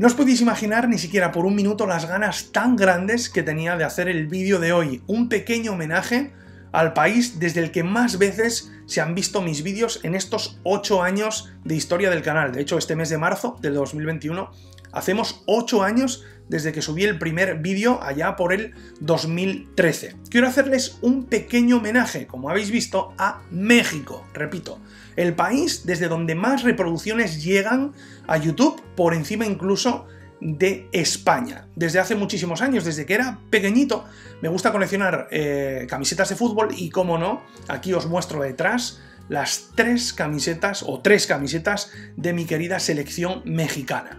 No os podéis imaginar ni siquiera por un minuto las ganas tan grandes que tenía de hacer el vídeo de hoy, un pequeño homenaje al país desde el que más veces se han visto mis vídeos en estos 8 años de historia del canal. De hecho, este mes de marzo del 2021 Hacemos 8 años desde que subí el primer vídeo allá por el 2013. Quiero hacerles un pequeño homenaje, como habéis visto, a México, repito, el país desde donde más reproducciones llegan a YouTube, por encima incluso de España. Desde hace muchísimos años, desde que era pequeñito, me gusta coleccionar eh, camisetas de fútbol y, como no, aquí os muestro detrás las tres camisetas o tres camisetas de mi querida selección mexicana.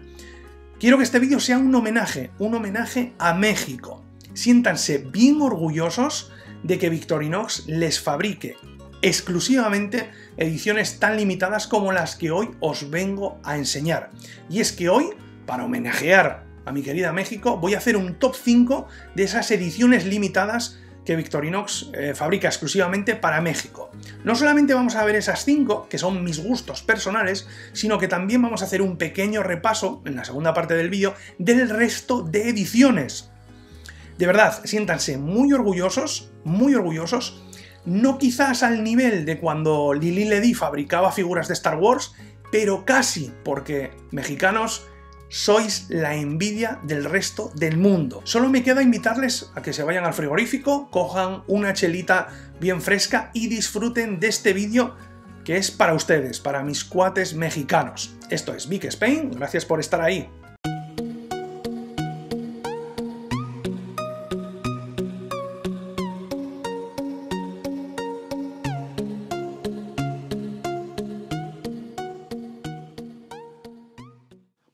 Quiero que este vídeo sea un homenaje, un homenaje a México. Siéntanse bien orgullosos de que Victorinox les fabrique exclusivamente ediciones tan limitadas como las que hoy os vengo a enseñar. Y es que hoy, para homenajear a mi querida México, voy a hacer un top 5 de esas ediciones limitadas que Victorinox eh, fabrica exclusivamente para México. No solamente vamos a ver esas cinco, que son mis gustos personales, sino que también vamos a hacer un pequeño repaso, en la segunda parte del vídeo, del resto de ediciones. De verdad, siéntanse muy orgullosos, muy orgullosos, no quizás al nivel de cuando Lili Ledi fabricaba figuras de Star Wars, pero casi, porque mexicanos sois la envidia del resto del mundo. Solo me queda invitarles a que se vayan al frigorífico, cojan una chelita bien fresca y disfruten de este vídeo que es para ustedes, para mis cuates mexicanos. Esto es Big Spain, gracias por estar ahí.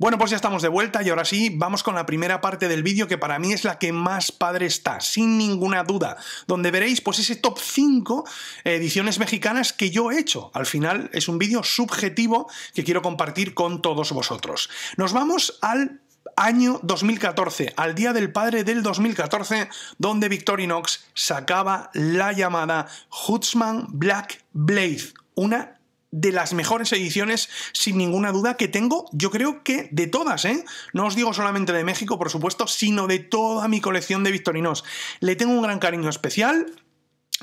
Bueno, pues ya estamos de vuelta y ahora sí, vamos con la primera parte del vídeo que para mí es la que más padre está, sin ninguna duda, donde veréis pues ese top 5 ediciones mexicanas que yo he hecho. Al final es un vídeo subjetivo que quiero compartir con todos vosotros. Nos vamos al año 2014, al Día del Padre del 2014, donde Victorinox sacaba la llamada Hutzman Black Blade, una de las mejores ediciones, sin ninguna duda, que tengo, yo creo que de todas, ¿eh? No os digo solamente de México, por supuesto, sino de toda mi colección de Victorinos. Le tengo un gran cariño especial.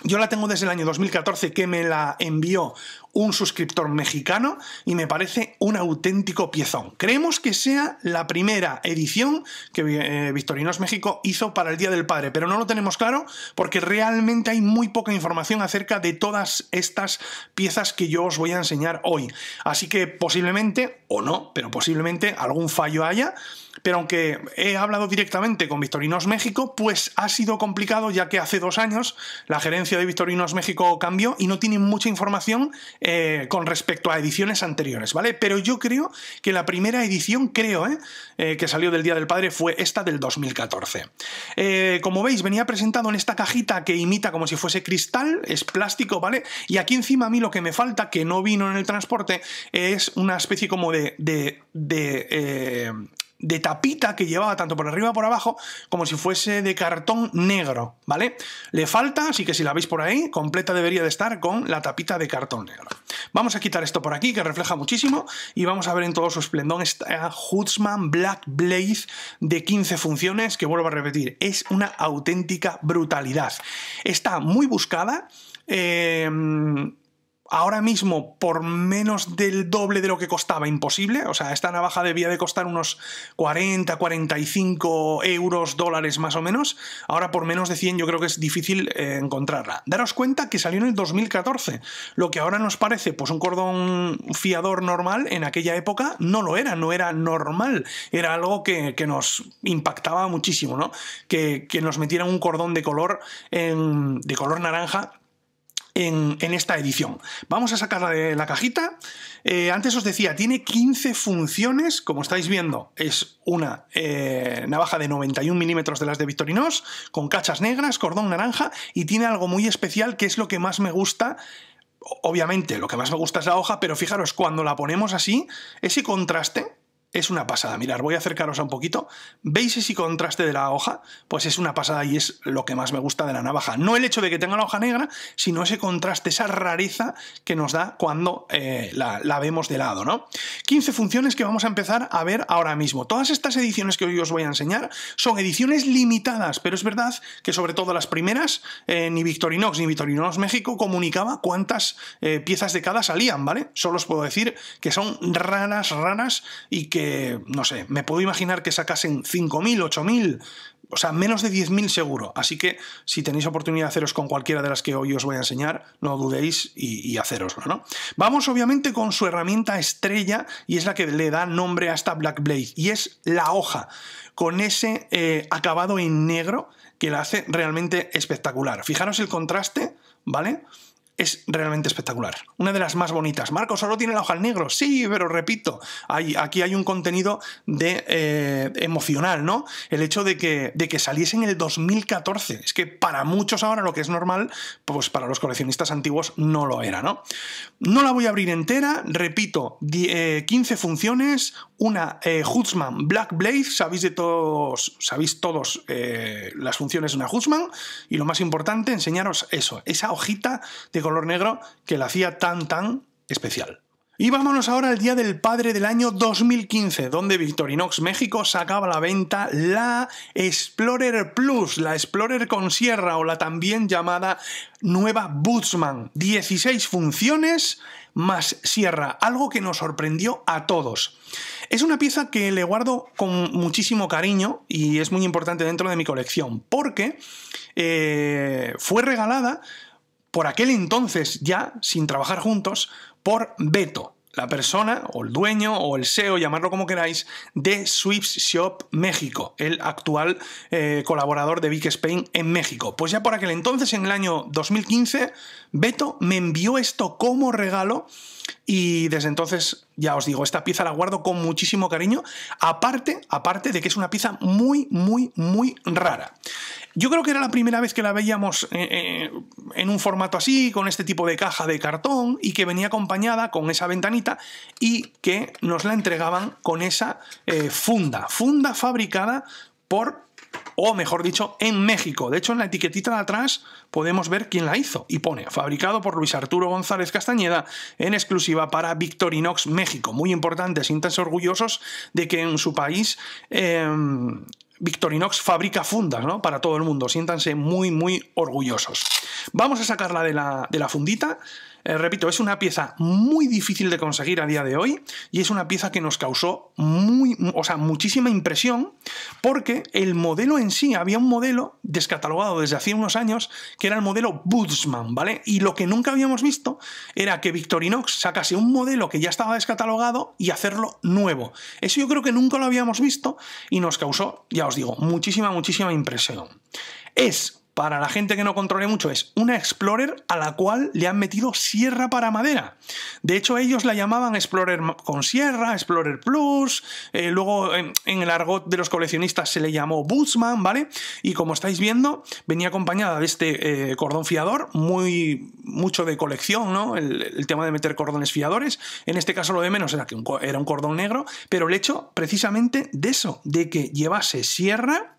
Yo la tengo desde el año 2014 que me la envió un suscriptor mexicano y me parece un auténtico piezón. Creemos que sea la primera edición que eh, Victorinos México hizo para el Día del Padre, pero no lo tenemos claro porque realmente hay muy poca información acerca de todas estas piezas que yo os voy a enseñar hoy. Así que posiblemente, o no, pero posiblemente algún fallo haya. Pero aunque he hablado directamente con Victorinos México, pues ha sido complicado ya que hace dos años la gerencia de Victorinos México cambió y no tienen mucha información eh, con respecto a ediciones anteriores, ¿vale? Pero yo creo que la primera edición, creo, ¿eh? eh que salió del Día del Padre fue esta del 2014. Eh, como veis, venía presentado en esta cajita que imita como si fuese cristal, es plástico, ¿vale? Y aquí encima a mí lo que me falta, que no vino en el transporte, es una especie como de, de, de de tapita que llevaba tanto por arriba como por abajo, como si fuese de cartón negro, ¿vale? Le falta, así que si la veis por ahí, completa debería de estar con la tapita de cartón negro. Vamos a quitar esto por aquí, que refleja muchísimo, y vamos a ver en todo su esplendor esta Hutzman Black Blaze de 15 funciones, que vuelvo a repetir, es una auténtica brutalidad. Está muy buscada, eh ahora mismo por menos del doble de lo que costaba, imposible. O sea, esta navaja debía de costar unos 40, 45 euros, dólares más o menos. Ahora por menos de 100 yo creo que es difícil eh, encontrarla. Daros cuenta que salió en el 2014. Lo que ahora nos parece pues un cordón fiador normal, en aquella época no lo era, no era normal. Era algo que, nos impactaba muchísimo, ¿no? Que, nos metieran un cordón de color, de color naranja en, esta edición. Vamos a sacarla de la cajita. Eh, antes os decía, tiene 15 funciones, como estáis viendo, es una eh, navaja de 91 milímetros de las de Victorinos, con cachas negras, cordón naranja, y tiene algo muy especial que es lo que más me gusta obviamente lo que más me gusta es la hoja, pero fijaros, cuando la ponemos así, ese contraste es una pasada. Mirad, voy a acercaros a un poquito. ¿Veis ese contraste de la hoja? Pues es una pasada y es lo que más me gusta de la navaja. No el hecho de que tenga la hoja negra, sino ese contraste, esa rareza que nos da cuando eh, la, vemos de lado, ¿no? 15 funciones que vamos a empezar a ver ahora mismo. Todas estas ediciones que hoy os voy a enseñar son ediciones limitadas, pero es verdad que sobre todo las primeras, eh, ni Victorinox ni Victorinox México comunicaba cuántas eh, piezas de cada salían, ¿vale? Solo os puedo decir que son raras, raras y que no sé, me puedo imaginar que sacasen 5.000, 8.000, o sea, menos de 10.000 seguro. Así que si tenéis oportunidad de haceros con cualquiera de las que hoy os voy a enseñar, no dudéis y, haceroslo, ¿no? Vamos obviamente con su herramienta estrella y es la que le da nombre a esta Black Blade y es la hoja, con ese eh, acabado en negro que la hace realmente espectacular. Fijaros el contraste, ¿vale? es realmente espectacular. Una de las más bonitas. Marcos solo tiene la hoja al negro, sí, pero repito, hay, aquí hay un contenido de, eh, emocional, ¿no? El hecho de que, de que saliese en el 2014. Es que para muchos ahora lo que es normal, pues para los coleccionistas antiguos no lo era, ¿no? No la voy a abrir entera, repito, 15 eh, funciones, una eh, Hutzman Black Blade, sabéis de todos, sabéis todos eh, las funciones de una Hutzman, y lo más importante, enseñaros eso, esa hojita de color negro que la hacía tan tan especial. Y vámonos ahora al Día del Padre del año 2015, donde Victorinox México sacaba a la venta la Explorer Plus, la Explorer con sierra o la también llamada nueva Bootsman. 16 funciones más sierra, algo que nos sorprendió a todos. Es una pieza que le guardo con muchísimo cariño y es muy importante dentro de mi colección, porque eh, fue regalada por aquel entonces ya, sin trabajar juntos, por Beto, la persona o el dueño o el SEO, llamarlo como queráis, de Swift Shop México, el actual eh, colaborador de Big Spain en México. Pues ya por aquel entonces, en el año 2015, Beto me envió esto como regalo y desde entonces, ya os digo, esta pieza la guardo con muchísimo cariño, aparte, aparte de que es una pieza muy, muy, muy rara. Yo creo que era la primera vez que la veíamos eh, eh, en un formato así, con este tipo de caja de cartón y que venía acompañada con esa ventanita y que nos la entregaban con esa eh, funda, funda fabricada por o mejor dicho, en México. De hecho, en la etiquetita de atrás podemos ver quién la hizo y pone, fabricado por Luis Arturo González Castañeda en exclusiva para Victorinox México. Muy importante, siéntanse orgullosos de que en su país em, Victorinox fabrica fundas, ¿no? Para todo el mundo. Siéntanse muy, muy orgullosos. Vamos a sacarla de la, de la fundita. Eh, repito, es una pieza muy difícil de conseguir a día de hoy y es una pieza que nos causó muy, o sea, muchísima impresión porque el modelo en sí, había un modelo descatalogado desde hace unos años que era el modelo Bootsman, ¿vale? Y lo que nunca habíamos visto era que Victorinox sacase un modelo que ya estaba descatalogado y hacerlo nuevo. Eso yo creo que nunca lo habíamos visto y nos causó, ya os digo, muchísima, muchísima impresión. Es para la gente que no controle mucho, es una Explorer a la cual le han metido sierra para madera. De hecho, ellos la llamaban Explorer con sierra, Explorer Plus, eh, luego en, el argot de los coleccionistas se le llamó Bootsman, ¿vale? Y como estáis viendo, venía acompañada de este eh, cordón fiador, muy mucho de colección, ¿no? El, tema de meter cordones fiadores. En este caso lo de menos era que era un cordón negro, pero el hecho precisamente de eso, de que llevase sierra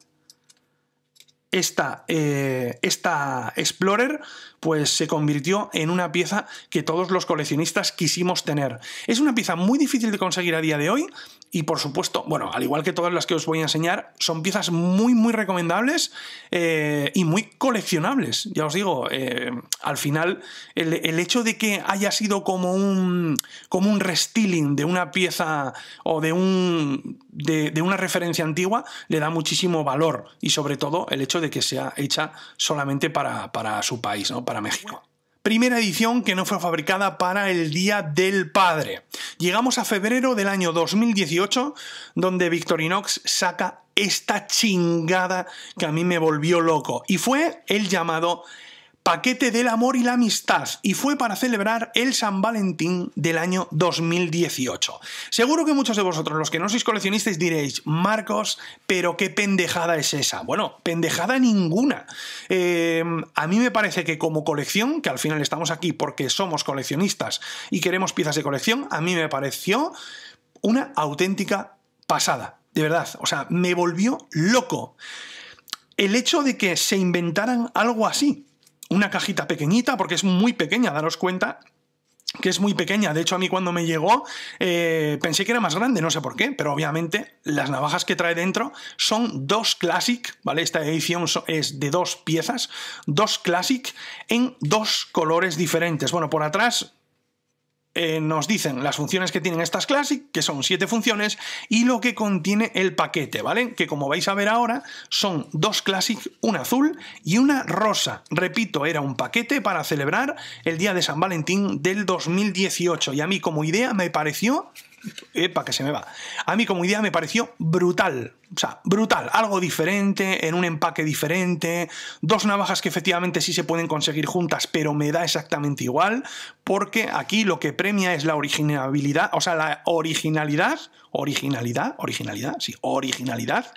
esta, eh, esta Explorer pues se convirtió en una pieza que todos los coleccionistas quisimos tener. Es una pieza muy difícil de conseguir a día de hoy y por supuesto, bueno, al igual que todas las que os voy a enseñar, son piezas muy, muy recomendables eh, y muy coleccionables. Ya os digo, eh, al final el, hecho de que haya sido como un, como un restyling de una pieza o de, un, de, una referencia antigua le da muchísimo valor y sobre todo el hecho de que sea hecha solamente para, para su país, ¿no? México. Primera edición que no fue fabricada para el Día del Padre. Llegamos a febrero del año 2018, donde Victorinox saca esta chingada que a mí me volvió loco. Y fue el llamado Paquete del Amor y la Amistad, y fue para celebrar el San Valentín del año 2018. Seguro que muchos de vosotros, los que no sois coleccionistas, diréis, Marcos, pero qué pendejada es esa. Bueno, pendejada ninguna. Em, a mí me parece que como colección, que al final estamos aquí porque somos coleccionistas y queremos piezas de colección, a mí me pareció una auténtica pasada, de verdad. O sea, me volvió loco. El hecho de que se inventaran algo así, una cajita pequeñita, porque es muy pequeña, daros cuenta que es muy pequeña. De hecho, a mí cuando me llegó eh, pensé que era más grande, no sé por qué, pero obviamente las navajas que trae dentro son dos Classic, ¿vale? Esta edición es de dos piezas, dos Classic en dos colores diferentes. Bueno, por atrás eh, nos dicen las funciones que tienen estas Classic, que son siete funciones, y lo que contiene el paquete, ¿vale? Que como vais a ver ahora, son dos Classic, una azul y una rosa. Repito, era un paquete para celebrar el día de San Valentín del 2018, y a mí como idea me pareció para que se me va. A mí como idea me pareció brutal. O sea, brutal. Algo diferente, en un empaque diferente. Dos navajas que efectivamente sí se pueden conseguir juntas, pero me da exactamente igual. Porque aquí lo que premia es la originalidad. O sea, la originalidad. Originalidad. Originalidad. Sí, originalidad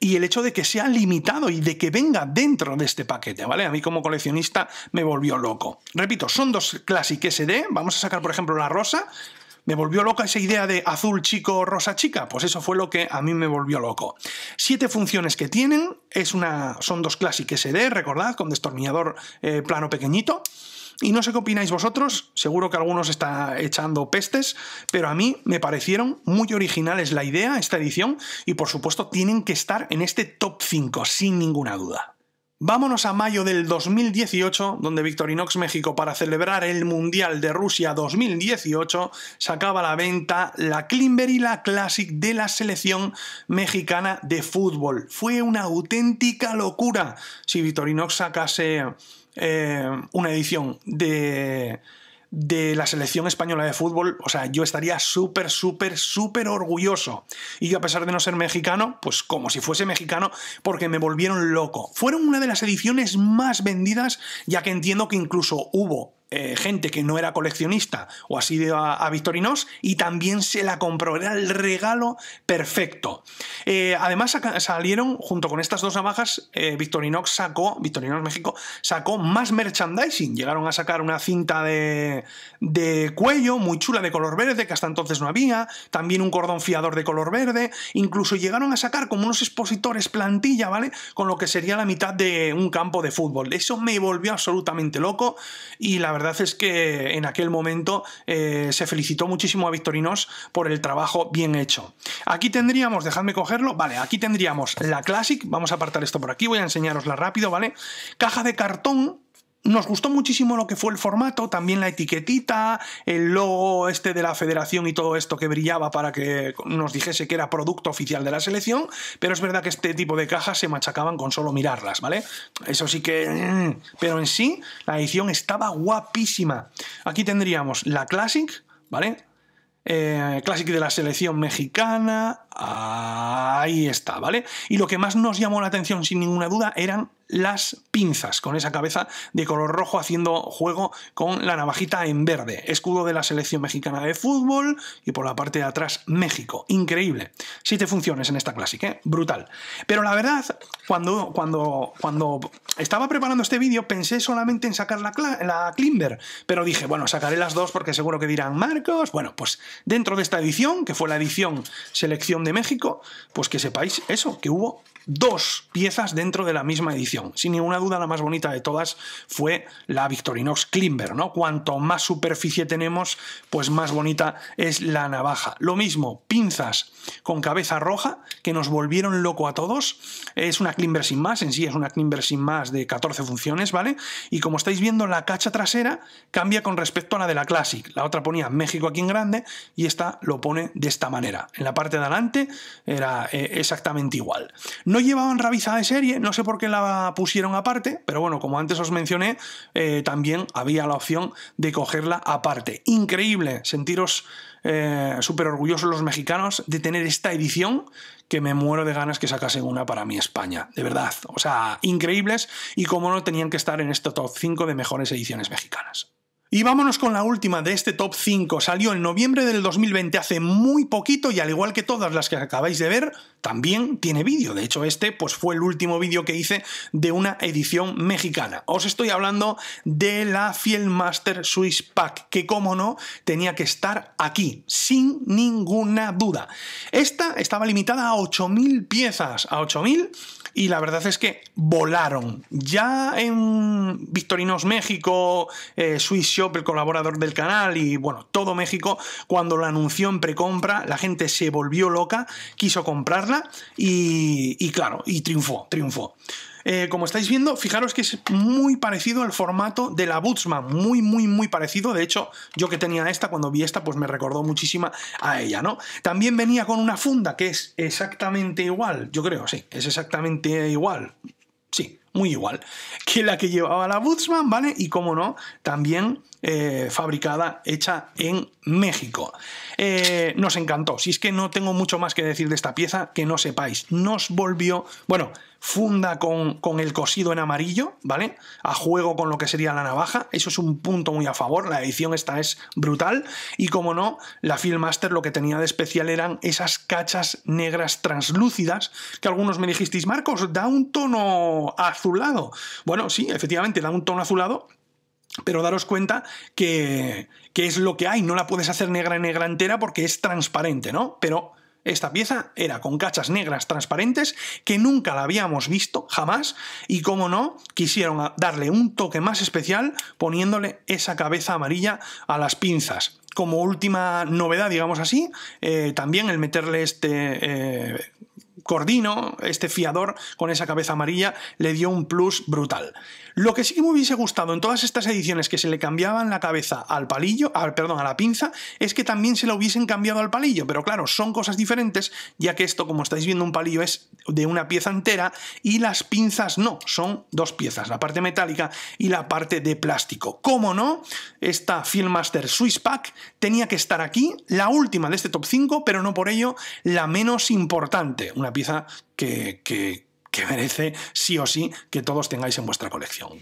y el hecho de que sea limitado y de que venga dentro de este paquete, ¿vale? A mí como coleccionista me volvió loco. Repito, son dos Classic SD, vamos a sacar por ejemplo la rosa, me volvió loca esa idea de azul chico, rosa chica. Pues eso fue lo que a mí me volvió loco. Siete funciones que tienen, es una, son dos Classic SD, recordad, con destornillador eh, plano pequeñito. Y no sé qué opináis vosotros, seguro que algunos está echando pestes, pero a mí me parecieron muy originales la idea, esta edición, y por supuesto tienen que estar en este top 5, sin ninguna duda. Vámonos a mayo del 2018, donde Victorinox México, para celebrar el Mundial de Rusia 2018, sacaba a la venta la y la Classic de la selección mexicana de fútbol. Fue una auténtica locura si Victorinox sacase eh, una edición de de la selección española de fútbol, o sea, yo estaría súper, súper, súper orgulloso. Y yo, a pesar de no ser mexicano, pues como si fuese mexicano, porque me volvieron loco. Fueron una de las ediciones más vendidas, ya que entiendo que incluso hubo eh, gente que no era coleccionista o así de a, Victorinox y también se la compró. Era el regalo perfecto. Eh, además salieron, junto con estas dos navajas, eh, Victorinox sacó, Victorinox México, sacó más merchandising. Llegaron a sacar una cinta de, de cuello muy chula de color verde, que hasta entonces no había, también un cordón fiador de color verde, incluso llegaron a sacar como unos expositores plantilla, ¿vale? Con lo que sería la mitad de un campo de fútbol. Eso me volvió absolutamente loco y la verdad verdad es que en aquel momento eh, se felicitó muchísimo a Victorinos por el trabajo bien hecho. Aquí tendríamos, dejadme cogerlo, vale, aquí tendríamos la Classic, vamos a apartar esto por aquí, voy a enseñarosla rápido, ¿vale? Caja de cartón nos gustó muchísimo lo que fue el formato, también la etiquetita, el logo este de la federación y todo esto que brillaba para que nos dijese que era producto oficial de la selección, pero es verdad que este tipo de cajas se machacaban con solo mirarlas, ¿vale? Eso sí que... Mm, pero en sí, la edición estaba guapísima. Aquí tendríamos la Classic, ¿vale? Eh, Classic de la selección mexicana, ahí está, ¿vale? Y lo que más nos llamó la atención sin ninguna duda eran las pinzas, con esa cabeza de color rojo haciendo juego con la navajita en verde, escudo de la selección mexicana de fútbol y por la parte de atrás México, increíble. si te funciones en esta clásica, ¿eh? brutal. Pero la verdad, cuando, cuando, cuando estaba preparando este vídeo pensé solamente en sacar la, la Klimber, pero dije, bueno, sacaré las dos porque seguro que dirán Marcos, bueno, pues dentro de esta edición, que fue la edición selección de México, pues que sepáis eso, que hubo dos piezas dentro de la misma edición. Sin ninguna duda, la más bonita de todas fue la Victorinox Climber, ¿no? Cuanto más superficie tenemos, pues más bonita es la navaja. Lo mismo, pinzas con cabeza roja, que nos volvieron loco a todos. Es una Climber sin más, en sí es una Climber sin más de 14 funciones, ¿vale? Y como estáis viendo, la cacha trasera cambia con respecto a la de la Classic. La otra ponía México aquí en grande y esta lo pone de esta manera. En la parte de adelante era eh, exactamente igual. No llevaban revisada de serie, no sé por qué la pusieron aparte, pero bueno, como antes os mencioné, eh, también había la opción de cogerla aparte. Increíble, sentiros eh, súper orgullosos los mexicanos de tener esta edición que me muero de ganas que sacasen una para mi España, de verdad. O sea, increíbles y como no tenían que estar en este top 5 de mejores ediciones mexicanas. Y vámonos con la última de este top 5. Salió en noviembre del 2020, hace muy poquito, y al igual que todas las que acabáis de ver, también tiene vídeo. De hecho, este pues, fue el último vídeo que hice de una edición mexicana. Os estoy hablando de la Fieldmaster Swiss Pack, que como no, tenía que estar aquí, sin ninguna duda. Esta estaba limitada a 8.000 piezas, a 8.000 y la verdad es que volaron. Ya en Victorinos México, eh, Swiss Shop, el colaborador del canal y bueno, todo México, cuando la anunció en precompra, la gente se volvió loca, quiso comprarla y, y claro, y triunfó, triunfó. Eh, como estáis viendo, fijaros que es muy parecido al formato de la Bootsman, muy, muy, muy parecido. De hecho, yo que tenía esta, cuando vi esta, pues me recordó muchísima a ella, ¿no? También venía con una funda que es exactamente igual, yo creo, sí, es exactamente igual. Sí, muy igual que la que llevaba la Bootsman, ¿vale? Y como no, también eh, fabricada, hecha en México. Eh, nos encantó. Si es que no tengo mucho más que decir de esta pieza, que no sepáis. Nos volvió, bueno, funda con, el cosido en amarillo, ¿vale? A juego con lo que sería la navaja. Eso es un punto muy a favor. La edición esta es brutal. Y como no, la Filmaster lo que tenía de especial eran esas cachas negras translúcidas que algunos me dijisteis, Marcos, da un tono azulado. Bueno, sí, efectivamente, da un tono azulado pero daros cuenta que, que es lo que hay, no la puedes hacer negra negra entera porque es transparente, ¿no? Pero esta pieza era con cachas negras transparentes que nunca la habíamos visto jamás y como no, quisieron darle un toque más especial poniéndole esa cabeza amarilla a las pinzas. Como última novedad, digamos así, eh, también el meterle este eh, Cordino, este fiador con esa cabeza amarilla, le dio un plus brutal. Lo que sí que me hubiese gustado en todas estas ediciones que se le cambiaban la cabeza al palillo, perdón, a la pinza, es que también se la hubiesen cambiado al palillo, pero claro, son cosas diferentes, ya que esto, como estáis viendo, un palillo es de una pieza entera y las pinzas no, son dos piezas, la parte metálica y la parte de plástico. ¿Cómo no? Esta master Swiss Pack tenía que estar aquí, la última de este top 5, pero no por ello la menos importante. Una pieza que, merece sí o sí que todos tengáis en vuestra colección.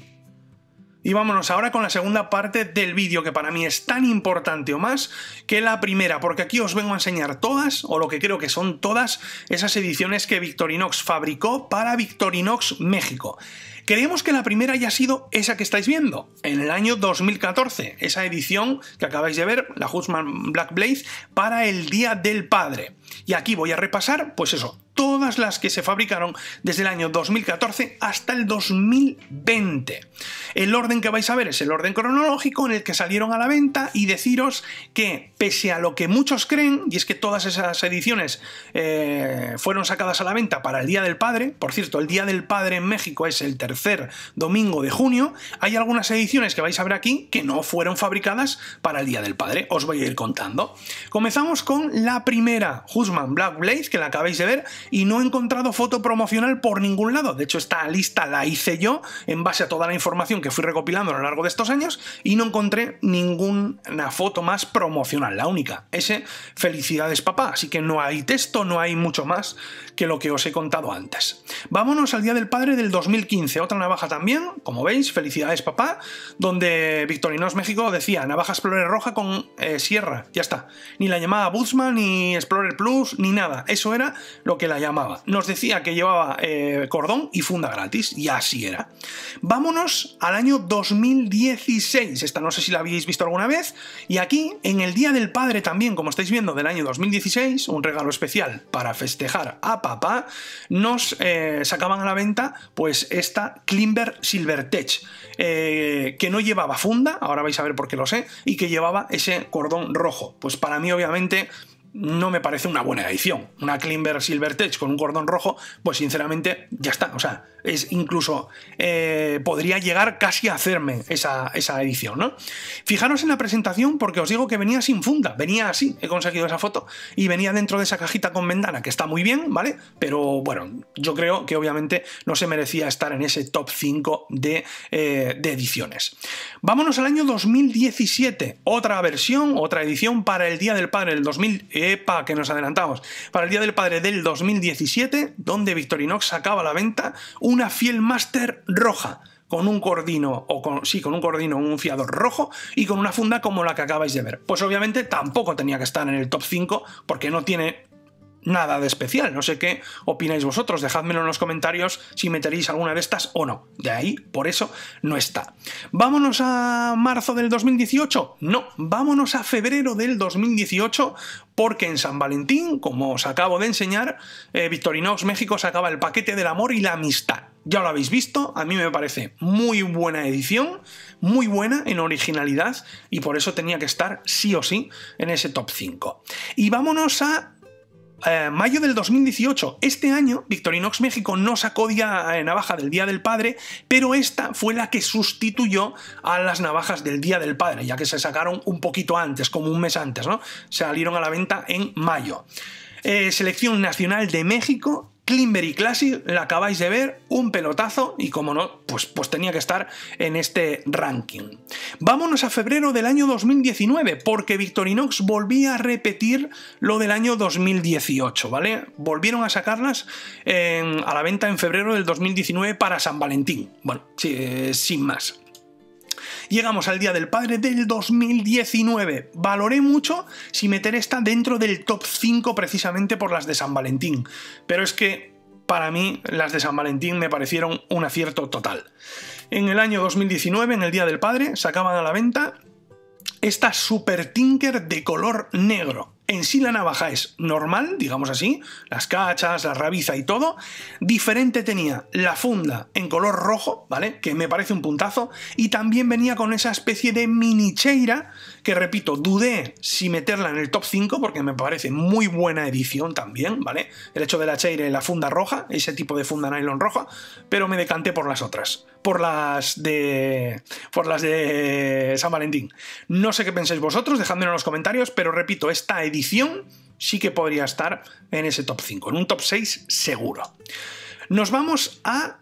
Y vámonos ahora con la segunda parte del vídeo, que para mí es tan importante o más que la primera, porque aquí os vengo a enseñar todas, o lo que creo que son todas, esas ediciones que Victorinox fabricó para Victorinox México. Creemos que la primera haya sido esa que estáis viendo, en el año 2014, esa edición que acabáis de ver, la Husman Black Blaze, para el Día del Padre. Y aquí voy a repasar, pues eso, todas las que se fabricaron desde el año 2014 hasta el 2020. El orden que vais a ver es el orden cronológico en el que salieron a la venta y deciros que pese a lo que muchos creen, y es que todas esas ediciones eh, fueron sacadas a la venta para el Día del Padre, por cierto, el Día del Padre en México es el tercer domingo de junio, hay algunas ediciones que vais a ver aquí que no fueron fabricadas para el Día del Padre, os voy a ir contando. Comenzamos con la primera, Husman Black Blaze, que la acabáis de ver, y no he encontrado foto promocional por ningún lado. De hecho, esta lista la hice yo en base a toda la información que fui recopilando a lo largo de estos años y no encontré ninguna foto más promocional. La única, ese felicidades papá. Así que no hay texto, no hay mucho más que lo que os he contado antes. Vámonos al Día del Padre del 2015, otra navaja también, como veis, felicidades papá, donde Victorinos México decía navaja Explorer roja con eh, sierra, ya está. Ni la llamada Bootsman, ni Explorer Plus, ni nada. Eso era lo que llamaba, nos decía que llevaba eh, cordón y funda gratis, y así era. Vámonos al año 2016, esta no sé si la habéis visto alguna vez, y aquí, en el Día del Padre también, como estáis viendo, del año 2016, un regalo especial para festejar a papá, nos eh, sacaban a la venta pues esta Klimber Silvertech, tech que no llevaba funda, ahora vais a ver por qué lo sé, y que llevaba ese cordón rojo. Pues para mí, obviamente, no me parece una buena edición. Una Klimber Silver Tech con un cordón rojo, pues sinceramente ya está. O sea, es incluso eh, podría llegar casi a hacerme esa, edición, ¿no? Fijaros en la presentación porque os digo que venía sin funda, venía así, he conseguido esa foto, y venía dentro de esa cajita con ventana, que está muy bien, ¿vale? Pero bueno, yo creo que obviamente no se merecía estar en ese top 5 eh, de, ediciones. Vámonos al año 2017, otra versión, otra edición para el Día del Padre del 2000, epa, que nos adelantamos, para el Día del Padre del 2017, donde Victorinox sacaba la venta una máster roja, con un cordino, o con, sí, con un cordino, un fiador rojo y con una funda como la que acabáis de ver. Pues obviamente tampoco tenía que estar en el top 5 porque no tiene nada de especial. No sé qué opináis vosotros, Dejadmelo en los comentarios si meteréis alguna de estas o no. De ahí, por eso, no está. ¿Vámonos a marzo del 2018? No, vámonos a febrero del 2018 porque en San Valentín, como os acabo de enseñar, eh, Victorinox México sacaba el paquete del amor y la amistad. Ya lo habéis visto, a mí me parece muy buena edición, muy buena en originalidad y por eso tenía que estar sí o sí en ese top 5. Y vámonos a eh, mayo del 2018. Este año, Victorinox México no sacó día, eh, navaja del Día del Padre, pero esta fue la que sustituyó a las navajas del Día del Padre, ya que se sacaron un poquito antes, como un mes antes, ¿no? Salieron a la venta en mayo. Eh, selección Nacional de México Climber y Classic la acabáis de ver, un pelotazo y como no, pues, pues tenía que estar en este ranking. Vámonos a febrero del año 2019, porque Victorinox volvía a repetir lo del año 2018, ¿vale? Volvieron a sacarlas eh, a la venta en febrero del 2019 para San Valentín. Bueno, eh, sin más. Llegamos al Día del Padre del 2019. Valoré mucho si meter esta dentro del top 5 precisamente por las de San Valentín, pero es que para mí las de San Valentín me parecieron un acierto total. En el año 2019, en el Día del Padre, sacaban a la venta esta Super Tinker de color negro. En sí la navaja es normal, digamos así, las cachas, la rabiza y todo. Diferente tenía la funda en color rojo, ¿vale? Que me parece un puntazo. Y también venía con esa especie de mini cheira, que repito, dudé si meterla en el top 5 porque me parece muy buena edición también, ¿vale? El hecho de la cheira y la funda roja, ese tipo de funda nylon roja, pero me decanté por las otras por las de. por las de San Valentín. No sé qué pensáis vosotros, dejadmelo en los comentarios, pero repito, esta edición sí que podría estar en ese top 5, en un top 6 seguro. Nos vamos a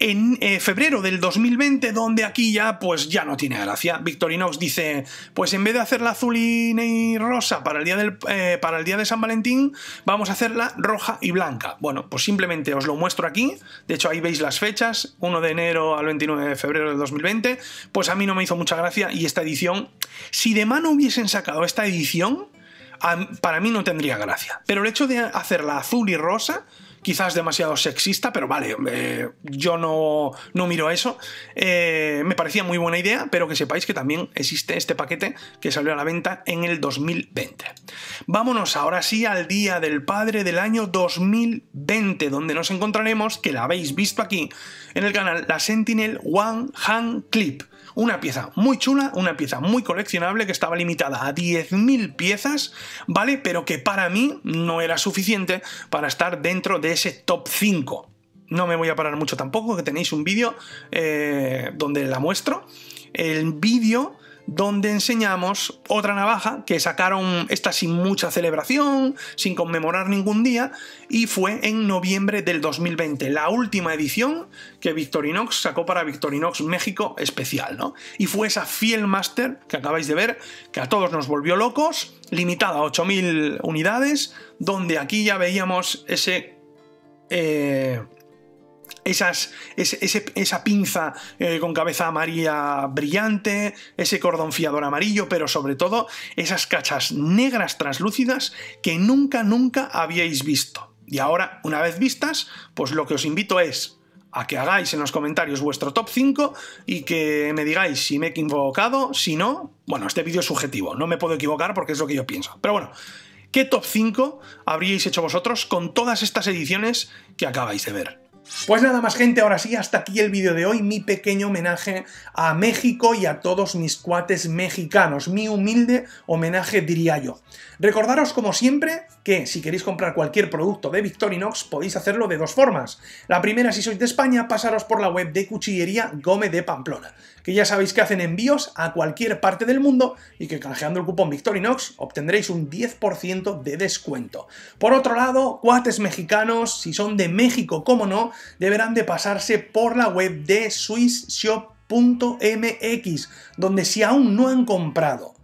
en eh, febrero del 2020, donde aquí ya, pues ya no tiene gracia. Victorinox dice, pues en vez de hacerla azul y rosa para el día, eh, para el día de San Valentín, vamos a hacerla roja y blanca. Bueno, pues simplemente os lo muestro aquí. De hecho, ahí veis las fechas, 1 de enero al 29 de febrero del 2020. Pues a mí no me hizo mucha gracia y esta edición, si de mano hubiesen sacado esta edición, para mí no tendría gracia. Pero el hecho de hacerla azul y rosa quizás demasiado sexista, pero vale, eh, yo no, no, miro eso. Eh, me parecía muy buena idea, pero que sepáis que también existe este paquete que salió a la venta en el 2020. Vámonos ahora sí al Día del Padre del año 2020, donde nos encontraremos, que la habéis visto aquí en el canal, la Sentinel One Hand Clip una pieza muy chula, una pieza muy coleccionable que estaba limitada a 10.000 piezas, ¿vale? Pero que para mí no era suficiente para estar dentro de ese top 5. No me voy a parar mucho tampoco, que tenéis un vídeo eh, donde la muestro. El vídeo donde enseñamos otra navaja que sacaron esta sin mucha celebración, sin conmemorar ningún día, y fue en noviembre del 2020, la última edición que Victorinox sacó para Victorinox México especial, ¿no? Y fue esa Fiel Master que acabáis de ver, que a todos nos volvió locos, limitada a 8.000 unidades, donde aquí ya veíamos ese... Eh, esa pinza eh, con cabeza amarilla brillante, ese cordón fiador amarillo, pero sobre todo esas cachas negras translúcidas que nunca, nunca habíais visto. Y ahora, una vez vistas, pues lo que os invito es a que hagáis en los comentarios vuestro top 5 y que me digáis si me he equivocado, si no, bueno, este vídeo es subjetivo, no me puedo equivocar porque es lo que yo pienso. Pero bueno, ¿qué top 5 habríais hecho vosotros con todas estas ediciones que acabáis de ver? Pues nada más gente, ahora sí, hasta aquí el vídeo de hoy, mi pequeño homenaje a México y a todos mis cuates mexicanos, mi humilde homenaje diría yo. Recordaros como siempre que si queréis comprar cualquier producto de Victorinox podéis hacerlo de dos formas. La primera, si sois de España, pasaros por la web de Cuchillería Gómez de Pamplona, que ya sabéis que hacen envíos a cualquier parte del mundo y que canjeando el cupón Victorinox obtendréis un 10% de descuento. Por otro lado, cuates mexicanos, si son de México, cómo no, deberán de pasarse por la web de swissshop.mx, donde si aún no han comprado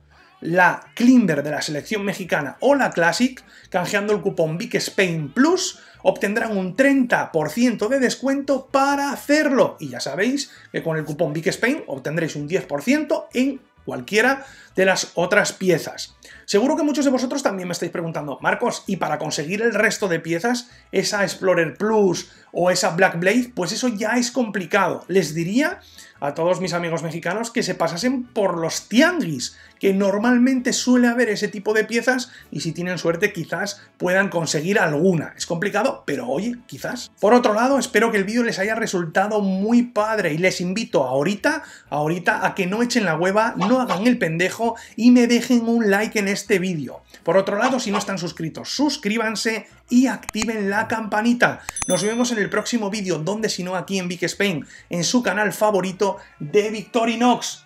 la Klimber de la selección mexicana o la Classic, canjeando el cupón Big Spain Plus, obtendrán un 30% de descuento para hacerlo. Y ya sabéis que con el cupón Big Spain obtendréis un 10% en cualquiera de las otras piezas. Seguro que muchos de vosotros también me estáis preguntando, Marcos, ¿y para conseguir el resto de piezas, esa Explorer Plus o esa Black Blade, pues eso ya es complicado. Les diría a todos mis amigos mexicanos que se pasasen por los tianguis, que normalmente suele haber ese tipo de piezas y si tienen suerte quizás puedan conseguir alguna. Es complicado, pero oye, quizás. Por otro lado, espero que el vídeo les haya resultado muy padre y les invito ahorita, ahorita a que no echen la hueva, no hagan el pendejo y me dejen un like en este vídeo. Por otro lado, si no están suscritos, suscríbanse, y activen la campanita. Nos vemos en el próximo vídeo, donde si no aquí en Big Spain, en su canal favorito de Victorinox.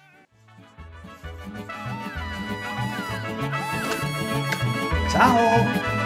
¡Chao!